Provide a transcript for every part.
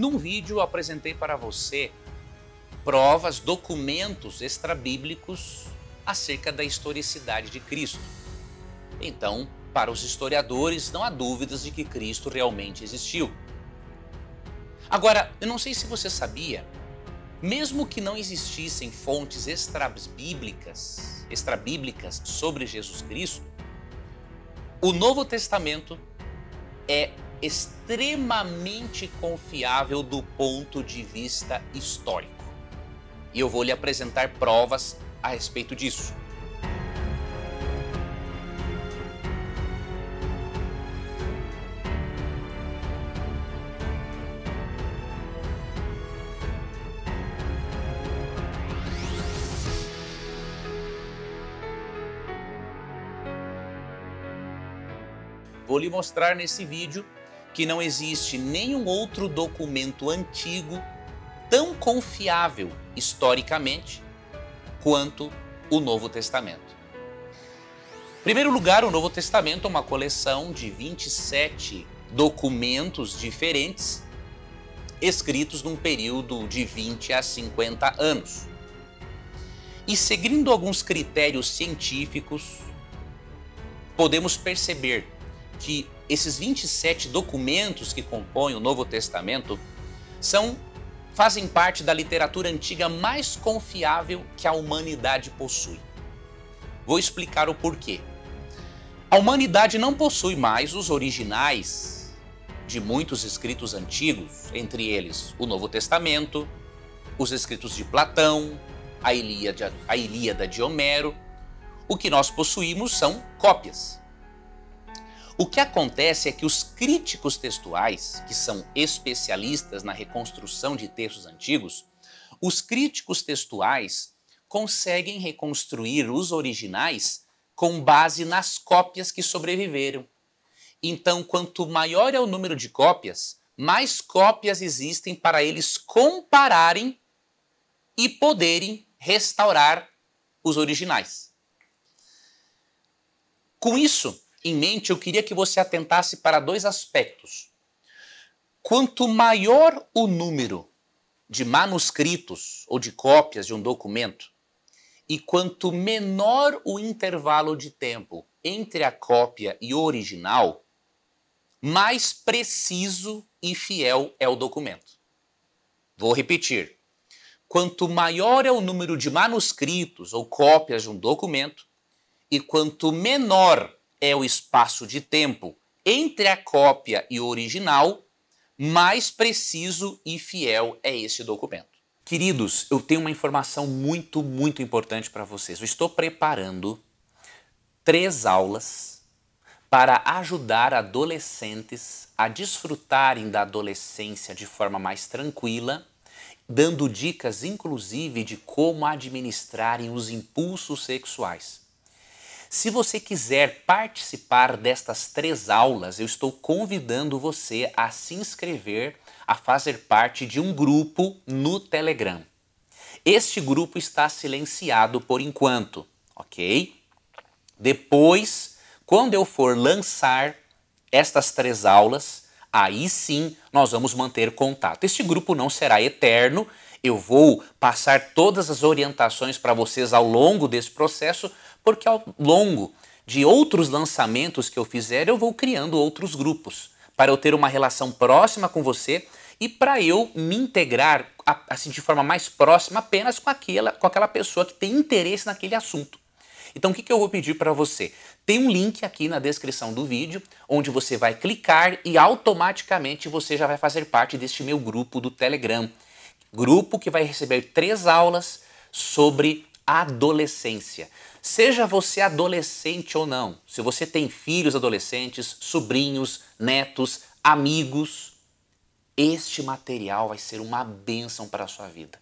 Num vídeo eu apresentei para você provas, documentos extrabíblicos acerca da historicidade de Cristo. Então, para os historiadores, não há dúvidas de que Cristo realmente existiu. Agora, eu não sei se você sabia, mesmo que não existissem fontes extrabíblicas, extrabíblicas sobre Jesus Cristo, o Novo Testamento é extremamente confiável do ponto de vista histórico. E eu vou lhe apresentar provas a respeito disso. Vou lhe mostrar nesse vídeo que não existe nenhum outro documento antigo tão confiável historicamente quanto o Novo Testamento. Em primeiro lugar, o Novo Testamento é uma coleção de 27 documentos diferentes escritos num período de 20 a 50 anos. E seguindo alguns critérios científicos, podemos perceber que esses 27 documentos que compõem o Novo Testamento são fazem parte da literatura antiga mais confiável que a humanidade possui. Vou explicar o porquê. A humanidade não possui mais os originais de muitos escritos antigos, entre eles o Novo Testamento, os escritos de Platão, a Ilíada, a Ilíada de Homero. O que nós possuímos são cópias. O que acontece é que os críticos textuais, que são especialistas na reconstrução de textos antigos, os críticos textuais conseguem reconstruir os originais com base nas cópias que sobreviveram. Então, quanto maior é o número de cópias, mais cópias existem para eles compararem e poderem restaurar os originais. Com isso, em mente, eu queria que você atentasse para dois aspectos. Quanto maior o número de manuscritos ou de cópias de um documento, e quanto menor o intervalo de tempo entre a cópia e o original, mais preciso e fiel é o documento. Vou repetir. Quanto maior é o número de manuscritos ou cópias de um documento, e quanto menor é o espaço de tempo entre a cópia e o original, mais preciso e fiel é esse documento. Queridos, eu tenho uma informação muito, muito importante para vocês. Eu estou preparando três aulas para ajudar adolescentes a desfrutarem da adolescência de forma mais tranquila, dando dicas inclusive de como administrarem os impulsos sexuais. Se você quiser participar destas três aulas, eu estou convidando você a se inscrever, a fazer parte de um grupo no Telegram. Este grupo está silenciado por enquanto, ok? Depois, quando eu for lançar estas três aulas, aí sim nós vamos manter contato. Este grupo não será eterno, eu vou passar todas as orientações para vocês ao longo desse processo, porque ao longo de outros lançamentos que eu fizer, eu vou criando outros grupos para eu ter uma relação próxima com você e para eu me integrar assim de forma mais próxima apenas com aquela, com aquela pessoa que tem interesse naquele assunto. Então o que, que eu vou pedir para você? Tem um link aqui na descrição do vídeo onde você vai clicar e automaticamente você já vai fazer parte deste meu grupo do Telegram. Grupo que vai receber três aulas sobre adolescência. Seja você adolescente ou não, se você tem filhos adolescentes, sobrinhos, netos, amigos, este material vai ser uma bênção para a sua vida.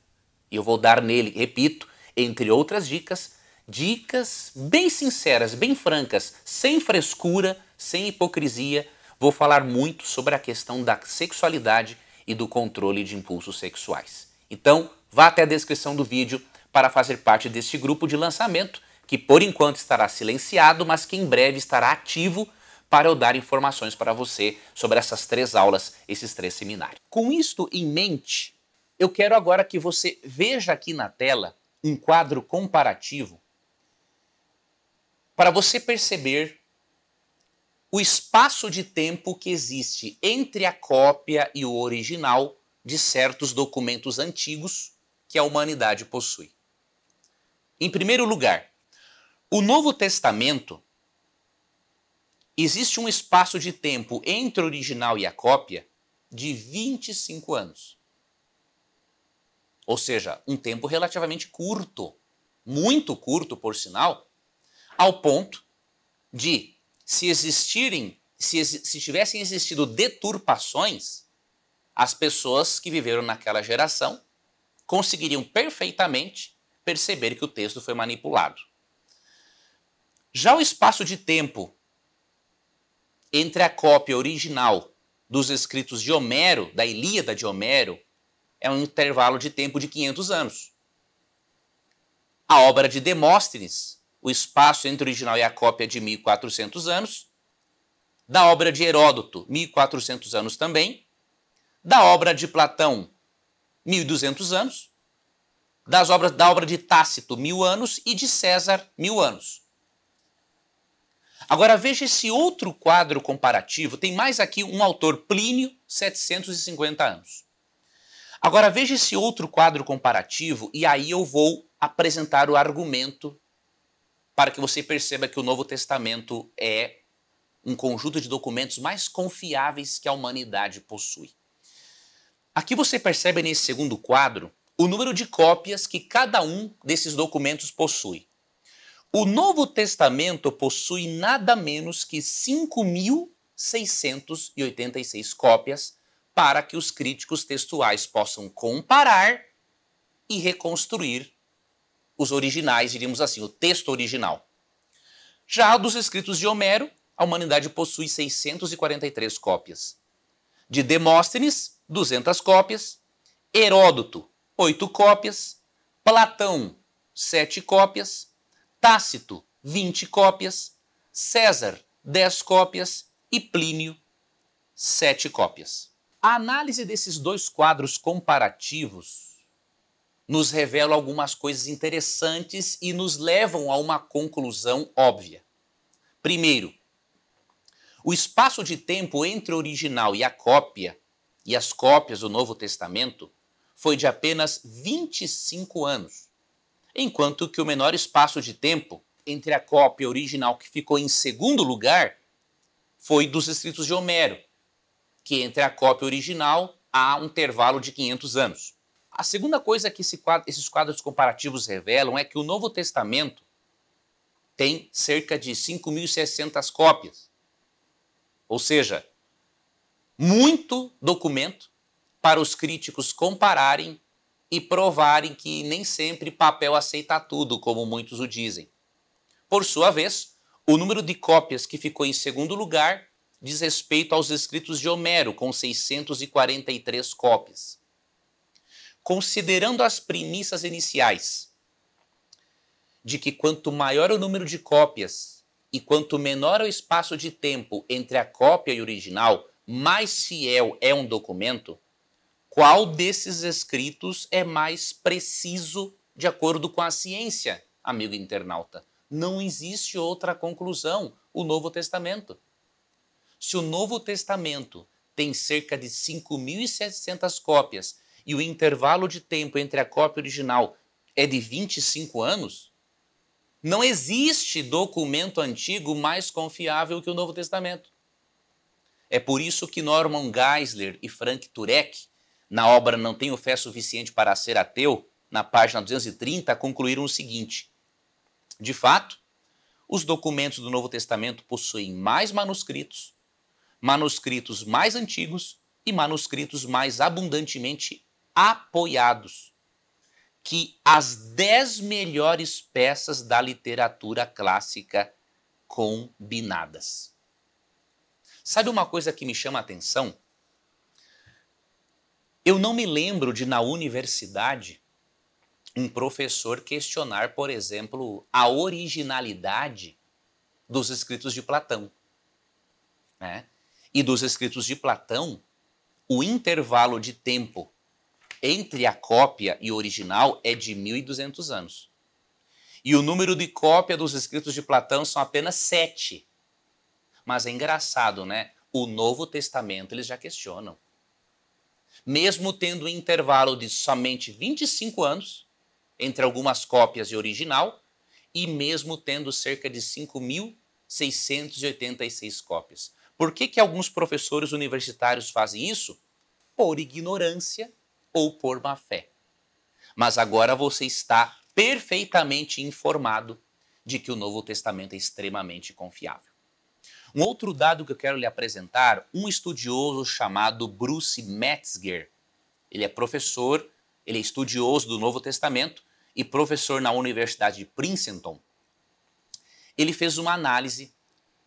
E eu vou dar nele, repito, entre outras dicas, dicas bem sinceras, bem francas, sem frescura, sem hipocrisia. Vou falar muito sobre a questão da sexualidade e do controle de impulsos sexuais. Então, vá até a descrição do vídeo para fazer parte deste grupo de lançamento que por enquanto estará silenciado, mas que em breve estará ativo para eu dar informações para você sobre essas três aulas, esses três seminários. Com isto em mente, eu quero agora que você veja aqui na tela um quadro comparativo para você perceber o espaço de tempo que existe entre a cópia e o original de certos documentos antigos que a humanidade possui. Em primeiro lugar, o Novo Testamento existe um espaço de tempo entre o original e a cópia de 25 anos. Ou seja, um tempo relativamente curto, muito curto, por sinal, ao ponto de, se existirem, se, se tivessem existido deturpações, as pessoas que viveram naquela geração conseguiriam perfeitamente perceber que o texto foi manipulado. Já o espaço de tempo entre a cópia original dos escritos de Homero, da Ilíada de Homero, é um intervalo de tempo de 500 anos. A obra de Demóstenes, o espaço entre o original e a cópia é de 1400 anos. Da obra de Heródoto, 1400 anos também. Da obra de Platão, 1200 anos. Das obras, da obra de Tácito, mil anos. E de César, mil anos. Agora veja esse outro quadro comparativo. Tem mais aqui um autor, Plínio, 750 anos. Agora veja esse outro quadro comparativo e aí eu vou apresentar o argumento para que você perceba que o Novo Testamento é um conjunto de documentos mais confiáveis que a humanidade possui. Aqui você percebe nesse segundo quadro o número de cópias que cada um desses documentos possui. O Novo Testamento possui nada menos que 5.686 cópias para que os críticos textuais possam comparar e reconstruir os originais, diríamos assim, o texto original. Já dos escritos de Homero, a humanidade possui 643 cópias. De Demóstenes, 200 cópias. Heródoto, 8 cópias. Platão, 7 cópias. Tácito, 20 cópias, César, 10 cópias e Plínio, 7 cópias. A análise desses dois quadros comparativos nos revela algumas coisas interessantes e nos levam a uma conclusão óbvia. Primeiro, o espaço de tempo entre o original e a cópia, e as cópias do Novo Testamento, foi de apenas 25 anos enquanto que o menor espaço de tempo entre a cópia original que ficou em segundo lugar foi dos escritos de Homero, que entre a cópia original há um intervalo de 500 anos. A segunda coisa que esse quadro, esses quadros comparativos revelam é que o Novo Testamento tem cerca de 5.600 cópias. Ou seja, muito documento para os críticos compararem e provarem que nem sempre papel aceita tudo, como muitos o dizem. Por sua vez, o número de cópias que ficou em segundo lugar diz respeito aos escritos de Homero, com 643 cópias. Considerando as premissas iniciais de que quanto maior o número de cópias e quanto menor o espaço de tempo entre a cópia e o original, mais fiel é um documento, qual desses escritos é mais preciso de acordo com a ciência, amigo internauta? Não existe outra conclusão. O Novo Testamento. Se o Novo Testamento tem cerca de 5.700 cópias e o intervalo de tempo entre a cópia original é de 25 anos, não existe documento antigo mais confiável que o Novo Testamento. É por isso que Norman Geisler e Frank Turek na obra Não Tenho Fé Suficiente para Ser Ateu, na página 230, concluíram o seguinte: De fato, os documentos do Novo Testamento possuem mais manuscritos, manuscritos mais antigos e manuscritos mais abundantemente apoiados que as dez melhores peças da literatura clássica combinadas. Sabe uma coisa que me chama a atenção? Eu não me lembro de, na universidade, um professor questionar, por exemplo, a originalidade dos escritos de Platão. Né? E dos escritos de Platão, o intervalo de tempo entre a cópia e o original é de 1.200 anos. E o número de cópia dos escritos de Platão são apenas sete. Mas é engraçado, né? O Novo Testamento eles já questionam mesmo tendo um intervalo de somente 25 anos entre algumas cópias e original, e mesmo tendo cerca de 5.686 cópias. Por que, que alguns professores universitários fazem isso? Por ignorância ou por má fé. Mas agora você está perfeitamente informado de que o Novo Testamento é extremamente confiável. Um outro dado que eu quero lhe apresentar, um estudioso chamado Bruce Metzger. Ele é professor, ele é estudioso do Novo Testamento e professor na Universidade de Princeton. Ele fez uma análise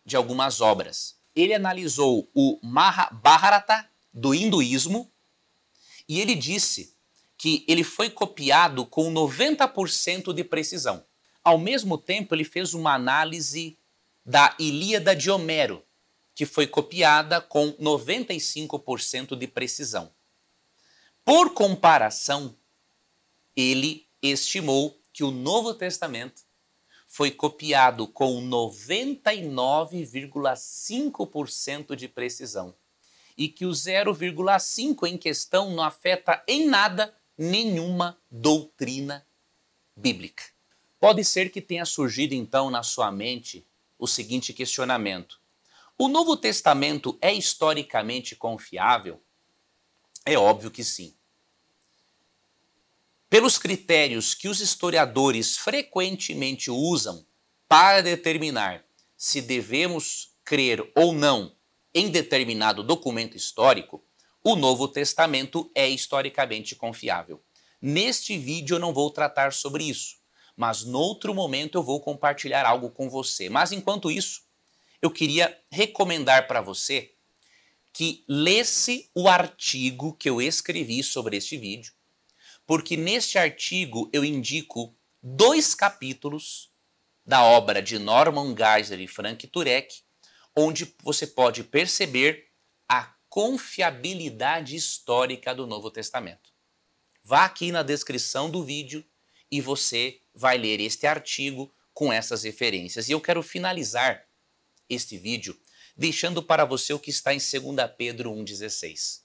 de algumas obras. Ele analisou o Mahabharata do hinduísmo e ele disse que ele foi copiado com 90% de precisão. Ao mesmo tempo, ele fez uma análise da Ilíada de Homero, que foi copiada com 95% de precisão. Por comparação, ele estimou que o Novo Testamento foi copiado com 99,5% de precisão e que o 0,5 em questão não afeta em nada nenhuma doutrina bíblica. Pode ser que tenha surgido então na sua mente o seguinte questionamento: O Novo Testamento é historicamente confiável? É óbvio que sim. Pelos critérios que os historiadores frequentemente usam para determinar se devemos crer ou não em determinado documento histórico, o Novo Testamento é historicamente confiável. Neste vídeo eu não vou tratar sobre isso mas noutro momento eu vou compartilhar algo com você. Mas enquanto isso, eu queria recomendar para você que lesse o artigo que eu escrevi sobre este vídeo, porque neste artigo eu indico dois capítulos da obra de Norman Geisler e Frank Turek, onde você pode perceber a confiabilidade histórica do Novo Testamento. Vá aqui na descrição do vídeo e você vai ler este artigo com essas referências. E eu quero finalizar este vídeo deixando para você o que está em 2 Pedro 1,16.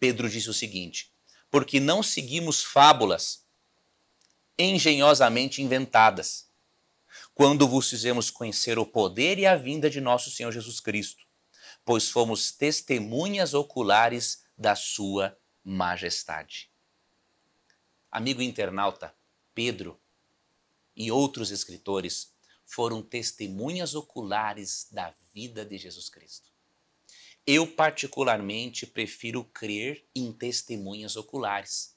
Pedro diz o seguinte: Porque não seguimos fábulas engenhosamente inventadas, quando vos fizemos conhecer o poder e a vinda de nosso Senhor Jesus Cristo, pois fomos testemunhas oculares da Sua majestade amigo internauta, Pedro e outros escritores foram testemunhas oculares da vida de Jesus Cristo. Eu, particularmente, prefiro crer em testemunhas oculares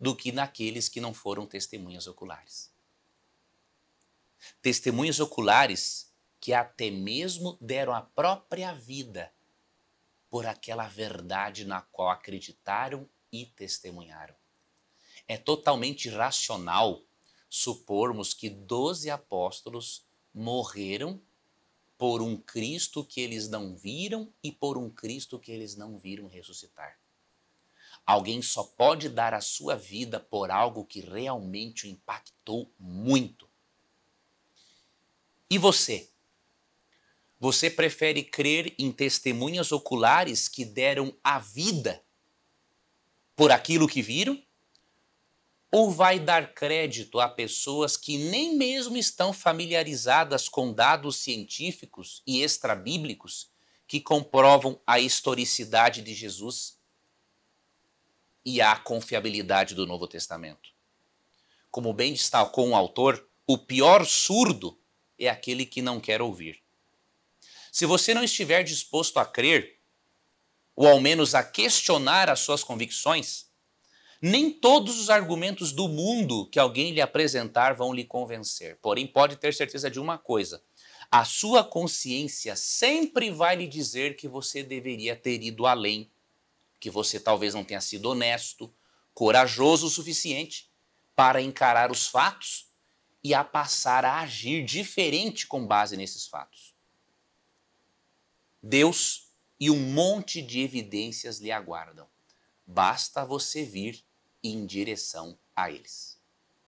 do que naqueles que não foram testemunhas oculares. Testemunhas oculares que até mesmo deram a própria vida por aquela verdade na qual acreditaram e testemunharam. É totalmente racional supormos que doze apóstolos morreram por um Cristo que eles não viram e por um Cristo que eles não viram ressuscitar. Alguém só pode dar a sua vida por algo que realmente o impactou muito. E você? Você prefere crer em testemunhas oculares que deram a vida por aquilo que viram? Ou vai dar crédito a pessoas que nem mesmo estão familiarizadas com dados científicos e extrabíblicos que comprovam a historicidade de Jesus e a confiabilidade do Novo Testamento? Como bem destacou um autor, o pior surdo é aquele que não quer ouvir. Se você não estiver disposto a crer, ou ao menos a questionar as suas convicções, nem todos os argumentos do mundo que alguém lhe apresentar vão lhe convencer. Porém, pode ter certeza de uma coisa: a sua consciência sempre vai lhe dizer que você deveria ter ido além, que você talvez não tenha sido honesto, corajoso o suficiente para encarar os fatos e a passar a agir diferente com base nesses fatos. Deus e um monte de evidências lhe aguardam. Basta você vir em direção a eles.